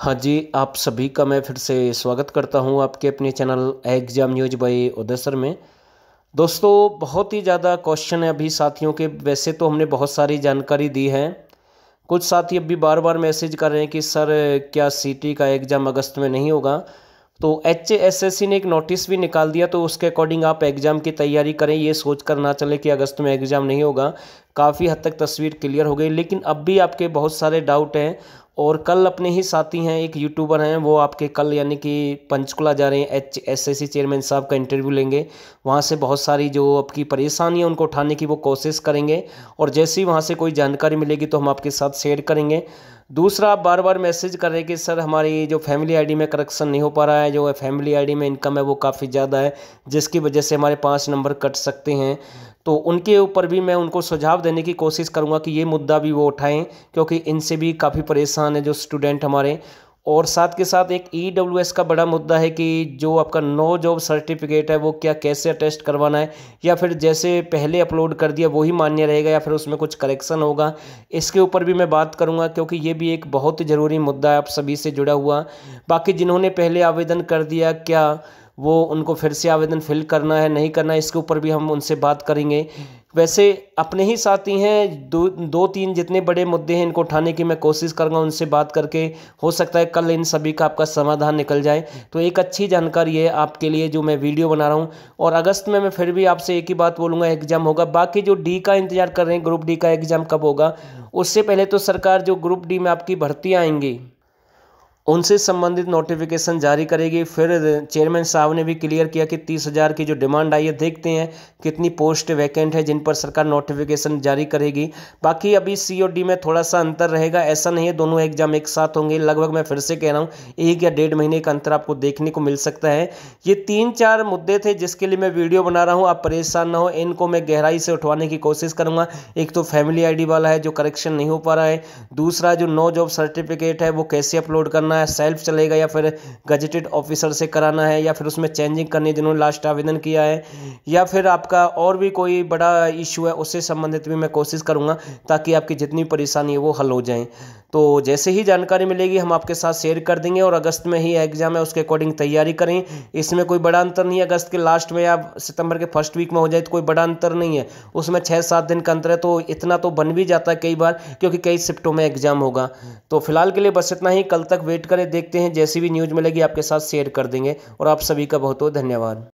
हाँ जी आप सभी का मैं फिर से स्वागत करता हूँ आपके अपने channel exam news by Uday sir में दोस्तों बहुत ही ज़्यादा क्वेश्चन है अभी साथियों के वैसे तो हमने बहुत सारी जानकारी दी है कुछ साथी अभी बार बार मैसेज कर रहे हैं कि सर क्या सीटी का एग्ज़ाम अगस्त में नहीं होगा तो एच ने एक नोटिस भी निकाल दिया तो उसके अकॉर्डिंग आप एग्ज़ाम की तैयारी करें ये सोच कर ना चले कि अगस्त में एग्ज़ाम नहीं होगा काफ़ी हद तक तस्वीर क्लियर हो गई लेकिन अब भी आपके बहुत सारे डाउट हैं और कल अपने ही साथी हैं एक यूट्यूबर हैं वो आपके कल यानी कि पंचकुला जा रहे हैं H S S C chairman साहब का इंटरव्यू लेंगे वहाँ से बहुत सारी जो आपकी परेशानी है उनको उठाने की वो कोशिश करेंगे और जैसे ही वहाँ से कोई जानकारी मिलेगी तो हम आपके साथ शेयर करेंगे दूसरा आप बार बार मैसेज कर रहे हैं कि सर हमारी जो फैमिली आईडी में करेक्शन नहीं हो पा रहा है जो फैमिली आईडी में इनकम है वो काफ़ी ज़्यादा है जिसकी वजह से हमारे पाँच नंबर कट सकते हैं तो उनके ऊपर भी मैं उनको सुझाव देने की कोशिश करूँगा कि ये मुद्दा भी वो उठाएँ क्योंकि इनसे भी काफ़ी परेशान है जो स्टूडेंट हमारे और साथ के साथ एक ई डब्ल्यू एस का बड़ा मुद्दा है कि जो आपका नो जॉब सर्टिफिकेट है वो क्या कैसे अटेस्ट करवाना है या फिर जैसे पहले अपलोड कर दिया वही मान्य रहेगा या फिर उसमें कुछ करेक्शन होगा इसके ऊपर भी मैं बात करूंगा क्योंकि ये भी एक बहुत ज़रूरी मुद्दा है आप सभी से जुड़ा हुआ बाकी जिन्होंने पहले आवेदन कर दिया क्या वो उनको फिर से आवेदन फिल करना है नहीं करना है इसके ऊपर भी हम उनसे बात करेंगे वैसे अपने ही साथी हैं दो दो तीन जितने बड़े मुद्दे हैं इनको उठाने की मैं कोशिश करूँगा उनसे बात करके हो सकता है कल इन सभी का आपका समाधान निकल जाए तो एक अच्छी जानकारी है आपके लिए जो मैं वीडियो बना रहा हूँ और अगस्त में मैं फिर भी आपसे एक ही बात बोलूँगा एग्जाम होगा बाकी जो डी का इंतजार कर रहे हैं ग्रुप डी का एग्जाम कब होगा उससे पहले तो सरकार जो ग्रुप डी में आपकी भर्ती आएंगी उनसे संबंधित नोटिफिकेशन जारी करेगी फिर चेयरमैन साहब ने भी क्लियर किया कि तीस हज़ार की जो डिमांड आई है देखते हैं कितनी पोस्ट वैकेंट है जिन पर सरकार नोटिफिकेशन जारी करेगी बाकी अभी सी डी में थोड़ा सा अंतर रहेगा ऐसा नहीं है दोनों एग्जाम एक साथ होंगे लगभग मैं फिर से कह रहा हूँ एक या डेढ़ महीने का अंतर आपको देखने को मिल सकता है ये तीन चार मुद्दे थे जिसके लिए मैं वीडियो बना रहा हूँ आप परेशान ना हो इनको मैं गहराई से उठवाने की कोशिश करूँगा एक तो फैमिली आई वाला है जो करेक्शन नहीं हो पा रहा है दूसरा जो नो जॉब सर्टिफिकेट है वो कैसे अपलोड करना है सेल्फ चलेगा या फिर गजटेड ऑफिसर से कराना है या फिर उसमें चेंजिंग करनी जिन्होंने लास्ट आवेदन किया है या फिर आपका और भी कोई बड़ा इशू है उससे संबंधित भी मैं कोशिश करूँगा ताकि आपकी जितनी परेशानी है वो हल हो जाए तो जैसे ही जानकारी मिलेगी हम आपके साथ शेयर कर देंगे और अगस्त में ही एग्ज़ाम है उसके अकॉर्डिंग तैयारी करें इसमें कोई बड़ा अंतर नहीं है अगस्त के लास्ट में या सितंबर के फर्स्ट वीक में हो जाए तो कोई बड़ा अंतर नहीं है उसमें छः सात दिन का अंतर है तो इतना तो बन भी जाता है कई बार क्योंकि कई शिफ्टों में एग्ज़ाम होगा तो फिलहाल के लिए बस इतना ही कल तक वेट करें देखते हैं जैसी भी न्यूज़ मिलेगी आपके साथ शेयर कर देंगे और आप सभी का बहुत बहुत धन्यवाद